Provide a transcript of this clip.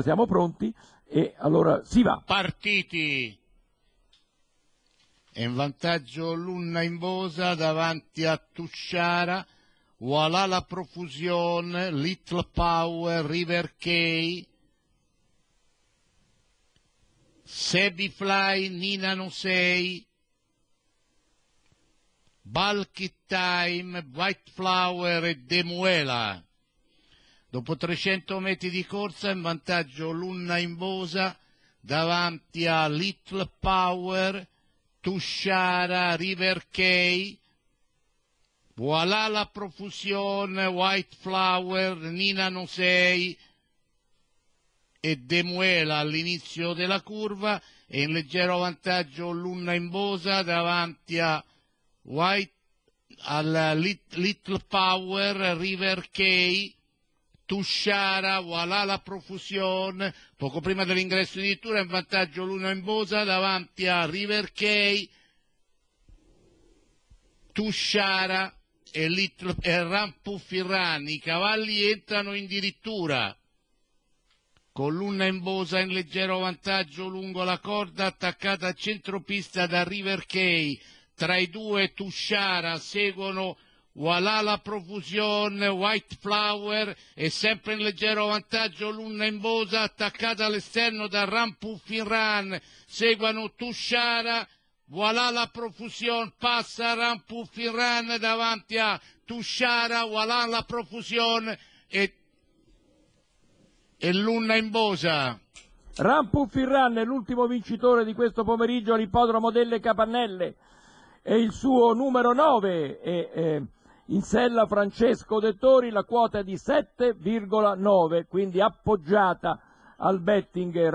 siamo pronti e allora si va. Partiti! È in vantaggio Lunna in Bosa davanti a Tusciara. voilà la profusione, Little Power, River Kay, Sebi Fly, Nina non sei, Bulky Time, White Flower e Demuela. Dopo 300 metri di corsa in vantaggio Lunna Imbosa davanti a Little Power, Tusciara, River Kay, voilà la profusione, White Flower, Nina Nosei e Demuela all'inizio della curva e in leggero vantaggio Lunna Imbosa davanti a White, alla Little Power, River Kay, Tusciara, voilà la profusione, poco prima dell'ingresso di Tura in vantaggio l'uno in Bosa davanti a River Key, Tusciara e, Little, e Rampu i cavalli entrano in dirittura, Colunna in Bosa in leggero vantaggio lungo la corda attaccata a centropista da River Key, tra i due Tusciara seguono voilà la profusione, White Flower è sempre in leggero vantaggio, Lunna in Bosa attaccata all'esterno da Rampuffinran, seguono Tushara, voilà la profusione, passa Rampuffinran davanti a Tushara, voilà la profusione e, e Lunna in Bosa. Rampuffinran è l'ultimo vincitore di questo pomeriggio all'ippodromo delle Capannelle è il suo numero 9 è... è in sella Francesco Dettori la quota è di 7,9, quindi appoggiata al betting